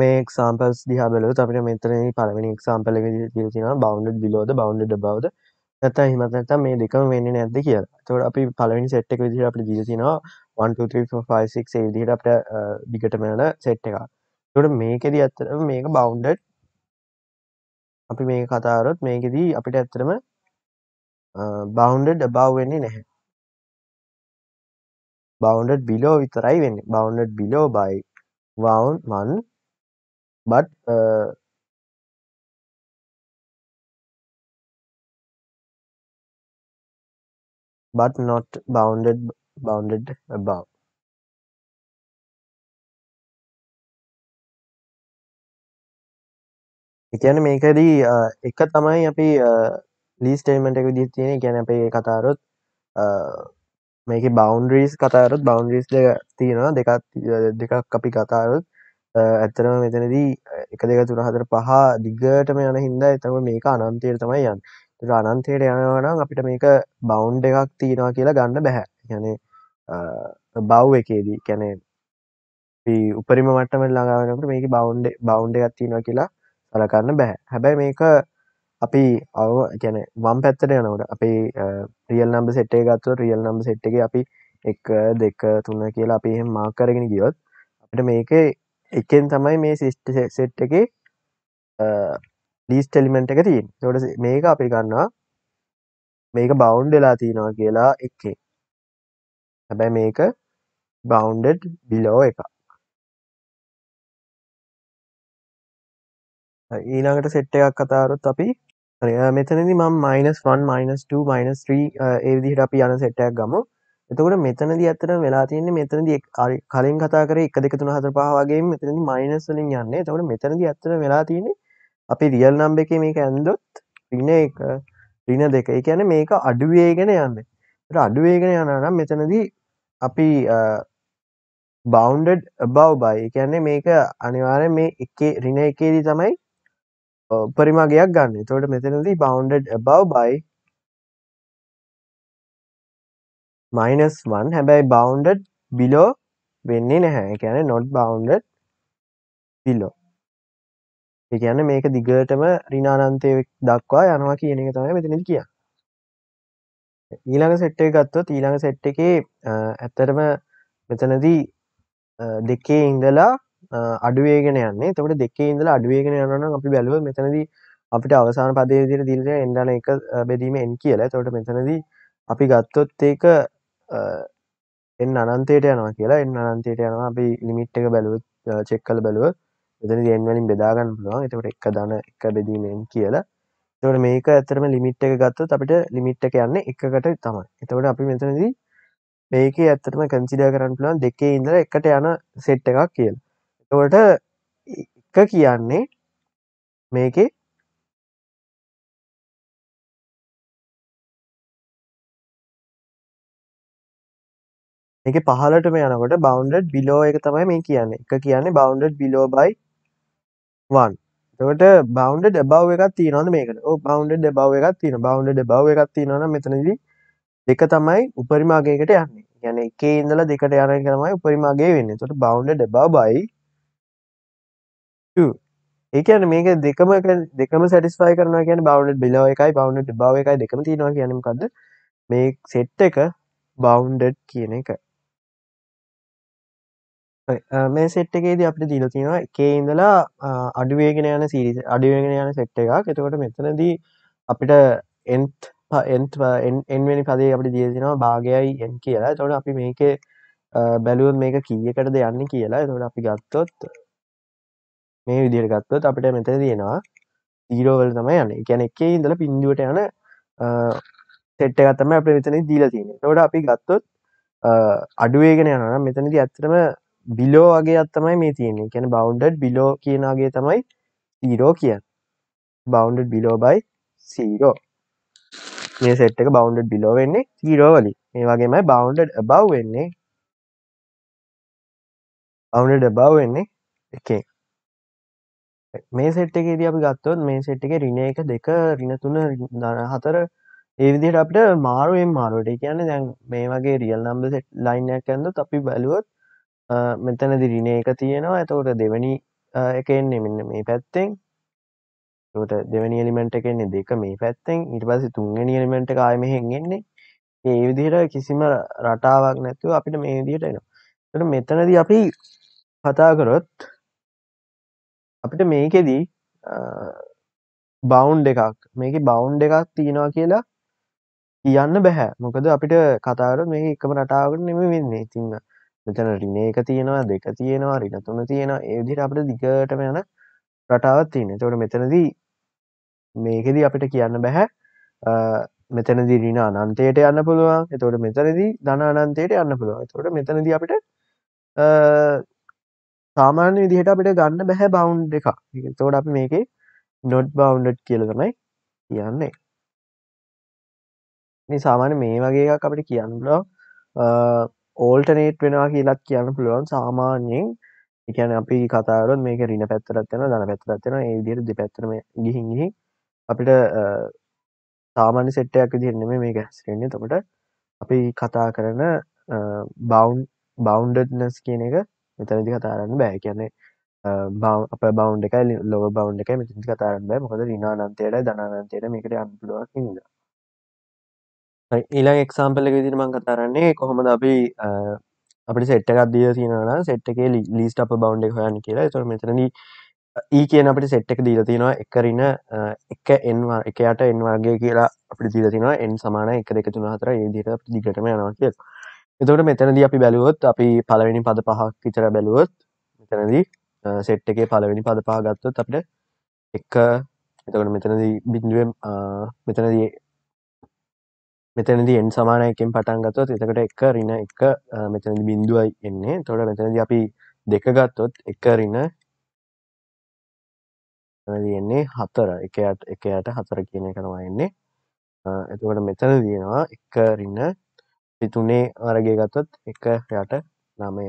මේ එක්සාම්පල්ස් දිහා බලොත් අපිට මෙතන පළවෙනි එක්සාම්පල එක දීලා තියෙනවා බවුන්ඩඩ් below the bounded above the නැත්නම් එහෙමත් නැත්නම් මේ දෙකම වෙන්නේ නැද්ද කියලා. එතකොට අපි පළවෙනි සෙට් එක විදිහට අපිට දීලා තියෙනවා 1 2 3 4 5 6 ඒ විදිහට අපිට දිගටම යන සෙට් එකක්. එතකොට මේකෙදි ඇත්තටම මේක bounded අපි මේක කතා කරොත් මේකෙදි අපිට ඇත්තටම bounded above වෙන්නේ නැහැ. bounded below විතරයි වෙන්නේ. bounded below by wound man but uh, but not bounded bounded above එකන මේකදී uh, එක තමයි අපි ලීස්ටේල්මට uh, එක විදිී තියෙන ගැන අපේ කතාරොත් uh, මේක බෞන්ඩ්‍රීස් කතාරත් බෞන්ඩ්‍රීස් දෙක තියෙනවා දෙකත් දෙකක් අපි කතාරත් ඇත්තරම මෙතනදී එක දෙක තුන හතර පහ දිගටම යන හින්දා එතම මේක අනන්තයට තමයි යන් අනන්තයට යනවනම් අපිට මේක බෞන්් එකක් තියෙනවා කියලා ගන්න බැහැ යන බව් එකේදී කැනෙ උපරිම මටම ළඟාවනට මේක බෞන්් බෞන්් එකක් තියෙනවා කියලා සලකන්න බැහැ හැබැයි මේක අපි අව ගැන වම් පැත්තට යනවට අපේ රියල් නම්බ සෙට්ේ ගත්ව රියල් නම්බ සෙට්ක අපි එක දෙක තුන්න කියලා අපි එහෙම මාකරගෙන ගියොත් අපට මේක එකෙන් තමයි මේ සිිස්ට සෙට් එක ලීස් ටෙලිමෙන්ට් එක තිීන් තොට මේක අපි ගන්නවා මේක බෞන්් වෙලා තියෙනවා කියලා එකේ හැබැයි මේක බෞන්ඩඩ් බිලෝ එක ඊනඟට සෙට්ට එකක් කතාරොත් අපි මෙතනදි මම මයිනස්1 මයිනස්2 මයිනස්3 ඒ විදිහට අපි යන සෙට්ටයක් ගමු. එතකොට මෙතනදී ඇත්තටම වෙලා තියෙන්නේ මෙතනදී කලින් කතා කරේ 1 2 3 4 5 වගේම මෙතනදී මයිනස් වලින් යන්නේ. එතකොට මෙතනදී ඇත්තටම වෙලා තියෙන්නේ අපි රියල් නම්බර් එකේ මේක ඇන්දොත් ඍණ 1 ඍණ 2. ඒ කියන්නේ මේක අඩු වේගෙන යන්නේ. ඒතර අඩු වේගෙන යනවා නම් මෙතනදී අපි bounded above by. ඒ කියන්නේ මේක අනිවාර්යෙන් මේ එකේ ඍණ එකේදී තමයි උපරිමගයක් ගන්න තොට මෙතනදී බවන්ඩ බව බයි මයිනස් වන් හැබැයි බවන්ඩ බිලෝ වෙන්නේ නැහැ එකැන නොට් බවන්ඩ බිලෝ එකන්න මේක දිගටම රිනානන්තය දක්වා යනවා කියන එක තමයි මෙතනට කිය ඊළඟ සෙට්ටේ ගත්තොත් ඊළඟ සෙට් එකේ ඇත්තරම මෙතනදී දෙකේ ඉඳලා අඩුවේගෙන යන්නේ. එතකොට දෙකේ ඉඳලා අඩුවේගෙන යනවා නම් අපි බැලුවොත් මෙතනදී අපිට අවසාන පදයේ විදිහට දීලා තියෙන n ධන 1 බෙදීම n කියලා. එතකොට මෙතනදී අපි ගත්තොත් ඒක n අනන්තයට යනවා කියලා. n අනන්තයට යනවා අපි ලිමිට් එක බැලුවොත් චෙක් කරලා බැලුවොත් මෙතනදී n වලින් බෙදා ගන්න පුළුවන්. එතකොට 1 ධන 1 බෙදීම n කියලා. එතකොට මේක ඇත්තටම ලිමිට් එක ගත්තොත් අපිට ලිමිට් එක යන්නේ එකකට තමයි. එතකොට අපි මෙතනදී මේකේ ඇත්තටම කන්සිඩර් කරන්න පුළුවන් දෙකේ ඉඳලා එකට යන සෙට් එකක් කියලා. එවට එක කියන්නේ මේකේ එක පහලට මේ යනකොට බවන්ඩඩ් බිලෝ එක තමයි මේ කියන්න එක කියන්නේ බවන්ඩඩ් බිලෝ බයි වන් එකට බවන්ඩ බව එකක් තියනද මේකට බවන්ඩ බව එකක් තින බවන්ඩ බව එකක් තියනන මෙතනදී දෙක තමයි උපරිමාගේකට යන්නේ ගැන එකේ ඉඳල දෙකට යන කරමයි උපරිමාගේ වෙන්න තොට බවන්ඩ බව බයි ඒකන මේක දෙකම දෙකම සටිස්ෆයි කරන කියන බවන්ඩ බිලෝ එකයි බවන්ට බව එකයි දෙකම තියෙනවා කියනකක්ද මේ සෙට් එක බවන්ඩඩ් කියන එක මේ සෙට් එකේද අපට දීල තියෙනවා එකේ ඉඳලා අඩුවේගෙන යන සිරිස අඩුවගෙන යන සෙට් එකක් එතකොට මෙතනදී අපිට එන්ත් එන්වෙනි පදේ අපි දියතිනවා භාගයයි එන් කියලා තොට අපි මේක බැලුවත් මේක කියකට දෙයන්න කියලා තොට අපි ගත්තොත් මේ විදිර ගත්තොත් අපිට මෙත තියෙනවා දීරෝවල් තමයි යන එකැන එකේ ඉඳල පින්දුවට යන තෙට්ට ගත්තම අප මෙතන දීල තියෙන නොට අපි ගත්තොත් අඩුවේගෙන යන මෙතනති ඇත්තටම බිලෝ වගේ අත්තමයි මේ තියෙන්නේ කැන බවන්්ඩඩ් බිලෝ කියනගේ තමයි ඊරෝ කියන්න බවන්ඩඩ් බිලෝ බයි සීරෝ මේ සෙට් එක බවන්ඩඩ් බිලෝ වෙන්නේ සීරෝවලි මේ වගේමයි බවන්ඩඩ් බව් වෙන්නේ අවුනඩ බව් වෙන්නේ එකේ මේ සෙට් එකේද අපි ගත්තොත් මේ සෙට් එක රින එක දෙක රින තුන දන හතර ඒවිදිට අපට මාරුවෙන් මාරුවට කියන්න දැන් මේ වගේ රියල් නම්බ සෙට් ලයින්යක් ඇඳ අපි බැලුවොත් මෙතන දිරින එක තියෙනවා ඇතවට දෙවැනි එකෙන්නේ මෙන්න මේ පැත්තෙන් ට දෙවැනි එලිමෙන්ට් එකෙන්නේ දෙක මේ පැත්තෙන් ඉට පස තුන්ගනි එලිමෙන්ට් කායමහෙන්ගෙන්නේ ඒ විදිහට කිසිම රටාවක් නැතුව අපිට මේ විදිහට එනවා මෙතනද අපි කතාකරොත් අපිට මේකෙදී බවුන්් එකක් මේක බවුන්් එකක් තියෙනවා කියලා කියන්න බැහැ මොකද අපිට කතාර මේ එකම රටාවට නෙම වෙන්නේ තින්න මෙතන රින එක තියෙනවා දෙක තියෙනවා රින තුන තියෙනවා ඒදිට අපට දිගටම යන රටාවත් තියෙන තොට මෙතනදී මේකෙදී අපිට කියන්න බැහැ මෙතනදි රින අනන්තයට යන්න පුළුවන් එතොට මෙතනදී ධන අනන්තයට යන්න පුළුවන් තොට මෙතනදී අපිට සාමාන්‍ය විදිහට අපිට ගන්න බැහැ බවන්් එක තෝට අප මේක නොඩ් බවන්ඩ් කියල තමයි කියන්නේ මේ සාමාන්‍ය මේ වගේ අපිට කියන්නල ඕල්ටනේට් වෙනවා කියලත් කියන්න පුළුවන් සාමාන්‍යයෙන් එකන අපි කතාරත් මේක රින පැත්තරත්යන දන පැත්තරත්යන ඒදිර දෙ පැත්තරම ගිහිහි අපිට සාමාන්‍ය සෙට්ටයක් දිරන්නම මේ ගැස්රෙන්නේ තකට අපි කතා කරන බවන්් බවන්ඩනස් කියන එක මෙතනදි කතාරන්න බෑ කියන්නේ බව අප බවන්් එක ලොව බවන්් එක මෙති කතාරන්න බෑ මොකද රිනානන්තයට ධනන්තයට මේකට අම්පුලුවක් හිද ඊලා එක්සාම්පල එක විදිරමං කතාරන්නේ කොහොමද අපි අපි සෙට්ටකක් දිය තිනන සෙට්ටකේ ලිස්ට අප බවන්් එක හොයන් කියලා තොර මෙතරන ඒ e කියන අපට සෙට් එක දීල තිනවා එකරින එක එන්වා එකයට එන්වාගේ කියලා අපි දීල තිනවා එන් සමාන එක දෙක තුන හතර ඒදිට දිගටම යනවා කියලා එතකට මෙතනද අපි බැලුවොත් අපි පලවෙනි පද පහක් විතර බැලුවොත් මෙතනදී සෙට් එකේ පලවෙනි පද පහ ගත්තොත් අපට එක එතකට මෙතනද බිින්දුවෙන් මෙතනද මෙතනද එන් සමානයකෙන් පටන් ගත්තොත් එතකට එක රින එක මෙතනද බින්දුවයි එන්නේ තොට මෙතනද අපි දෙක ගත්තොත් එක රින තියෙන්නේ හතර එකයට එකයට හතර කියන එක තමයි එන්නේ එතකොට මෙතන තියෙනවා එක රින්න තිතුනේ අරගේ ගත්තොත් එක යට නමය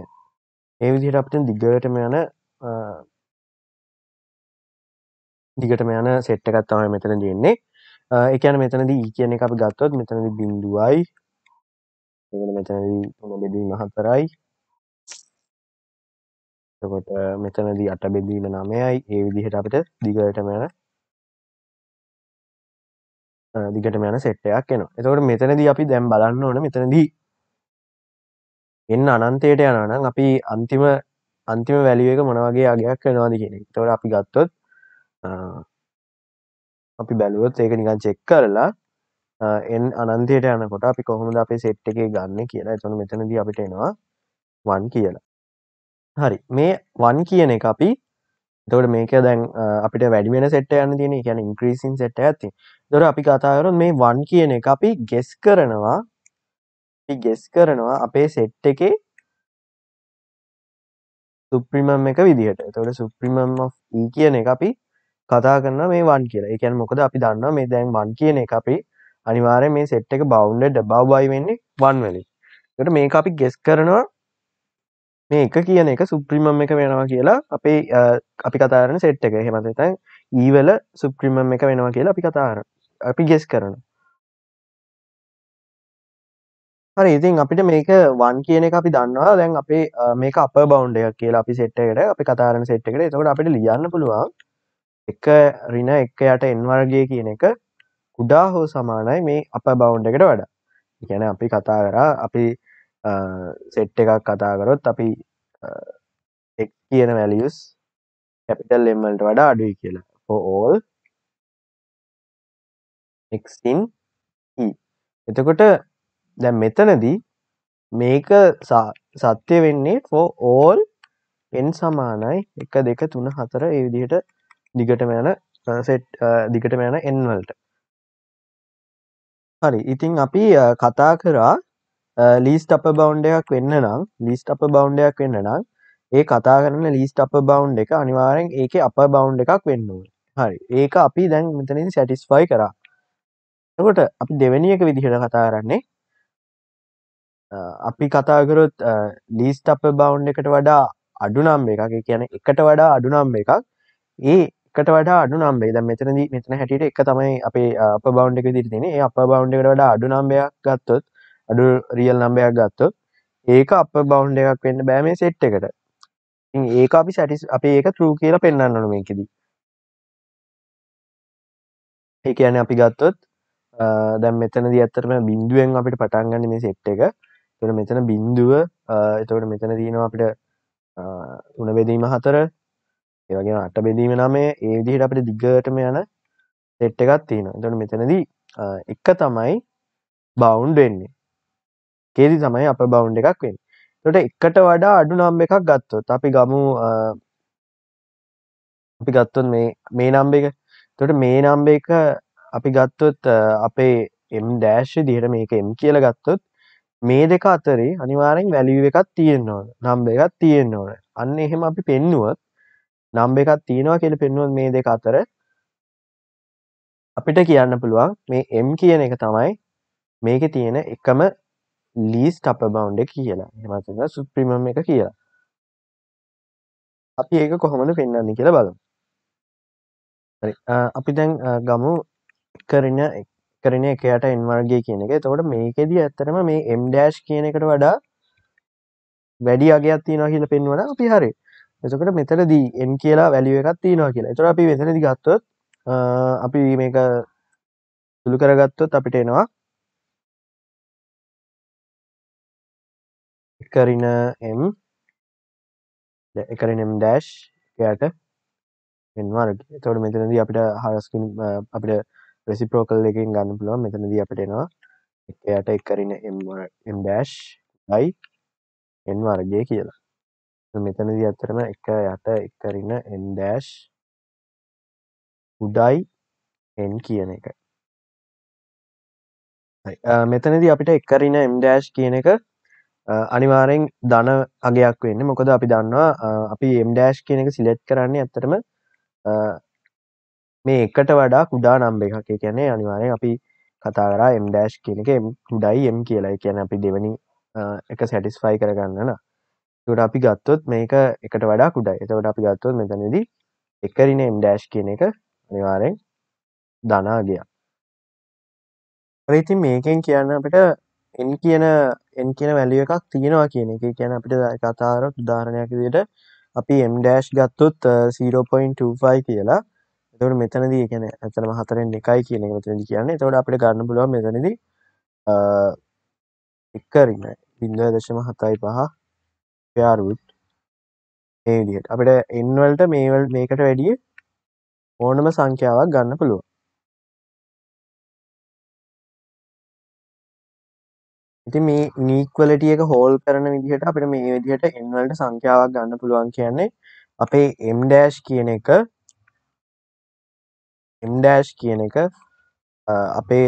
ඒ විදිහට අපිට දිගටම යන දිගටම යන සෙට් එකක් තමයි මෙතන දෙන්නේ ඒ කියන්නේ මෙතනදී e කියන එක අපි ගත්තොත් මෙතනදී බිංදුවයි එතකොට මෙතනදී 3 බෙදීම 4යි එතකොට මෙතනදී 8 බෙදීම 9යි ඒ විදිහට අපිට දිගටම යන දිගට යන සෙට්ටයක් එන එතකට මෙතනද අපි දැම් බලන්න ඕන මෙතනදී එන්න අනන්තයට යනනම් අපි අන්තිම අන්තිම වැලිුව එක මොනවගේ අගයක් කරනවාද කියෙන තවට අපි ගත්තොත් අපි බැලුවොත් ඒක නිකන් චෙක් කරලා එන් අනන්තයට යනකොට අපි කොහොමද අපේ සෙට් එකේ ගන්න කියලා එතුන මෙතනදී අපිට එනවා වන් කියලා හරි මේ වන් කියන එක අපි තවට මේක දැන් අපිට වැඩිවෙන සෙට් යන්න තියෙන කියන ඉන්ක්‍රීසින් සෙට් ඇති දොර අපි කතාකරු මේ වන් කියන එක අපි ගෙස් කරනවා ගෙස් කරනවා අපේ සෙට් එකේ සුප්‍රිමම් එක විදිහට තොට සුප්‍රිමම් e කියන එක අපි කතා කරන මේ වන් කියලා එකන් මොකද අපි දන්න මේ දැන් වන් කියන එක අපි අනිවාරය මේ සෙට් එක බවුන්ඩ බව්බයි වෙන්නේ වන් වලින් ට මේ අපි ගෙස් කරනවා මේ එක කියන එක සුප්‍රිමම් එක වෙනවා කියලා අපේ අපි කතාරන සෙට් එක හෙමත තැන් ඊවල සුප්‍රිමම් එක වෙනවා කියලා අපි කතාර අපි ගෙස් e කරන හරි ඉතින් අපිට මේක වන් කියන එක අපි දන්නවා දැන් අපේ මේක අප බෞන්්ඩ එකක් කියලා අපි සෙට්කට අපි කතාරන සෙට් එකට තකට අපිට ලියන්න පුළුවන් එක රින එක යට එන්වර්ගේ කියන එක කුඩා හෝ සමානයි මේ අප බෞන්්ඩ එකට වඩා ගැන අපි කතා කරා අපි සෙට් එකක් කතාකරොත් අපි එක් කියන වැලියස් කැපිටල් එමල්ට වඩා අඩුයි කියලා ඕල් එක්සින් e. එතකොට දැ මෙතනදී මේක සත්‍ය වෙන්නේ ෆෝ ඕල් පෙන් සමානයි එක දෙක තුන හතර ඒ විදිහට දිගටම යන සෙට් දිගටම යන එන්වලට හරි ඉතිං අපි කතා කරා ලීස්ට අප බවන්්ඩයක් වෙන්න නම් ලිස්ට අප බවන්්ඩයක් වෙන්න නම් ඒ කතා කරන ලීස්ට අප බවන්් එක අනිවාරෙන් ඒක අප බවන්් එකක් වෙන්නුව හරි ඒක අපි දැන් මෙතනින් සැටිස්ෆයි කරා කොට අපි දෙවැනිියක විදිහට කතා කරන්නේ අපි කතාකරොත් ලීස්ට අප බවන්් එකට වඩා අඩුනම් එකක් කියන එකට වඩා අඩුනම් එකක් ඒ එකට වඩා අඩු නම්බේ ද මෙතනදී මෙතන හැටියට එක තමයි අපේ අප බවන්් එක දිරිතින අප බවන්් එකට වඩා අඩු නම්බයක් ගත්තොත් අඩු රියල් නම්බයක් ගත්තොත් ඒක අප බවන්් එකක් වෙන්න බෑ මේ සෙට් එකට ඒක අපි සැටිස් අපි ඒක තරූ කියලා පෙන්න්න නො මේකෙදී ඒ කියන අපි ගත්තොත් දැම් මෙතන දී ඇත්තරම බින්දුවෙන් අපිට පටන්ගන්න මේ සෙට් එක තුළ මෙතන බින්දුව එතකට මෙතන දීනවා අපිට තුන බෙදීම හතර ඒවගේ අට බෙදීම නමේ ඒදිහිට අපට දිගටම යන සෙට්ට එකත් තියෙන තොට මෙතනදී එක තමයි බවුන්් වෙන්නේ ඒදි තමයි අප බවුන්් එකක් වෙන් තොට එකට වඩා අඩු නම් එකක් ගත්තොත් අපි ගමු අපි ගත්තොත් මේ මේ නම්බ එක තොට මේ නම්බ එක අපි ගත්තොත් අපේ එම් ඩෑශ් දිහට මේක එම් කියල ගත්තොත් මේ දෙක අතරේ අනිවාරෙන් වැලිව එකක් තියෙන්න්න ඕන නම්බ එකක් තියෙන්න්න ඕන අන්න එහෙම අපි පෙන්නුවත් නම්බ එකක් තියෙනවා කියල පෙන්නුවත් මේ දෙක අතර අපිට කියන්න පුළුවන් මේ එම් කියන එක තමයි මේක තියෙන එකම ලීස්ට් අප බවුන්් කියලා එමතිද සුප්‍රිමම් එක කියලා අපි ඒක කොහොමද පෙන්න්නන්නේ කියලා බලු අපි දැන් ගමු කරන කරන එකයට එන්වර්ගේ කියන එක තවට මේකෙදී ඇත්තරම මේ එම් ඩෑශ් කියන එකට වඩා වැඩි අගයක් තියෙනවා කියලා පෙන්වන අපි හරි එතකට මෙතනදී එන් කියලා වැලිුව එකක් තියෙනවා කියලා එතර අපි වෙතනදි ගත්තොත් අපි මේක සුළු කරගත්තොත් අපිට එනවා එකරින එම් එකරින එම් ඩෑශ් එයට පෙන්වාරට තොට මෙතනදී අපිට හරස්කින් අපිට ප්‍රසිප්‍රෝකල් එකින් ගන්න පුළුව මෙතනදී අපටෙනවා එයට එකරින එම් ඩෑශ් යි එන් වර්ගය කියලා මෙතනදී අත්තරම එක යට එකරින එන් ඩෑශ් උඩයි එන් කියන එක මෙතනද අපිට එකරින එම් ඩෑශ් කියන එක අනිවාරෙන් ධන අගයක් වෙන්න මොකද අපි දන්නවා අපි එම්ඩෑශ් කියන එක සිලෙට් කරන්නේ ඇතරම මේ එකට වඩා කුඩා නම්බ එකක් කියන්නේ අනිවාරෙන් අපි කතා කරා එම්ඩෑශ් කියන එක කුඩයි එම් කියලයි කියන අපි දෙවනි එක සැටිස්ෆයි කරගන්නන තුට අපි ගත්තොත් මේක එකට වඩා කුඩා එතවට අපි ගත්තොත් මෙතනදී එකරින එම්ඩෑශ් කියන එක අනිවාරෙන් ධනාගයක් ඉතින් මේකෙන් කියන්න අපිට එන් කියන එන් කියන වැලිය එකක් තියෙනවා කියන එක කියන අපිට කතාරොත් උදාහරණයක් දිට අපි එම්ඩෑශ් ගත්තුත් 0.25 කියලා තොට මෙතනද කියන ඇතනම හතරෙන් එකයි කියන මෙතනදි කියන්නේ තොට අපිට ගන්න පුළුව මෙතනද එක්කරන්න බින්ඳ දශම හතයි පහ ප්‍යාරුත් ඒදිට අපිට එන්වල්ට මේවල් මේකට වැඩිය ඕනම සංඛ්‍යාවක් ගන්න පුළුව ඉතින් මේ ඉනීක්වලිටි එක හෝල් කරන විදිහට අපිට මේ විදිහට n වලට සංඛ්‍යාවක් ගන්න පුළුවන් කියන්නේ අපේ m dash කියන එක m dash කියන එක අපේ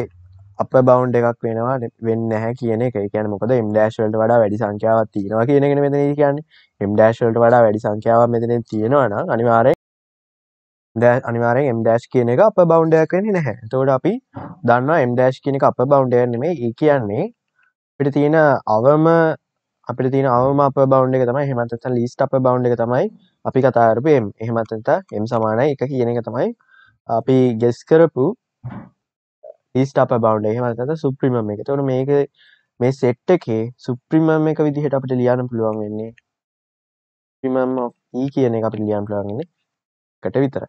අප බවන්් එකක් වෙනවා වෙන්න නැහැ කියන එක කියන මොකද එම් ඩෑශ්වලට වඩා වැඩි සංඛ්‍යාවක් තියෙනවා කියනගෙන මෙතන කියන්නේ එම් ඩෑශ්වලට වඩා වැඩි සංඛ්‍යාවක් මෙතන තියෙනවන අනිවාරය අනිවාරෙන් එම් ඩෑශ් කියන එක අප බවන්්ඩයක් වෙන්නේ නැහැ තෝට අපි දන්නවා එම් ඩෑශ් කියන එක අප බවන්්ඩයන්නේ ඒ කියන්නේ අපිට තියෙන අවම අපිට තින අවම අප බෞන්් එක තමයි හෙමතත ලිස්ට අප බෞන්් එක තමයි අපි කතාරපුම් එහෙමතත එම් සමානයි එක කියන එක තමයි අපි ගෙස් කරපු ලිස්ට අප බෞන්් එහෙමතත සුප්‍රිමම් එක තොට මේක මේ සෙට්ට එකේ සුප්‍රිමම් එක විදිහට අපට ලියන්න පුළුවන් වෙන්නේ පිමම් ඒ e කියන එක අපි ලියන් පුළුවන්න්නේ කට විතර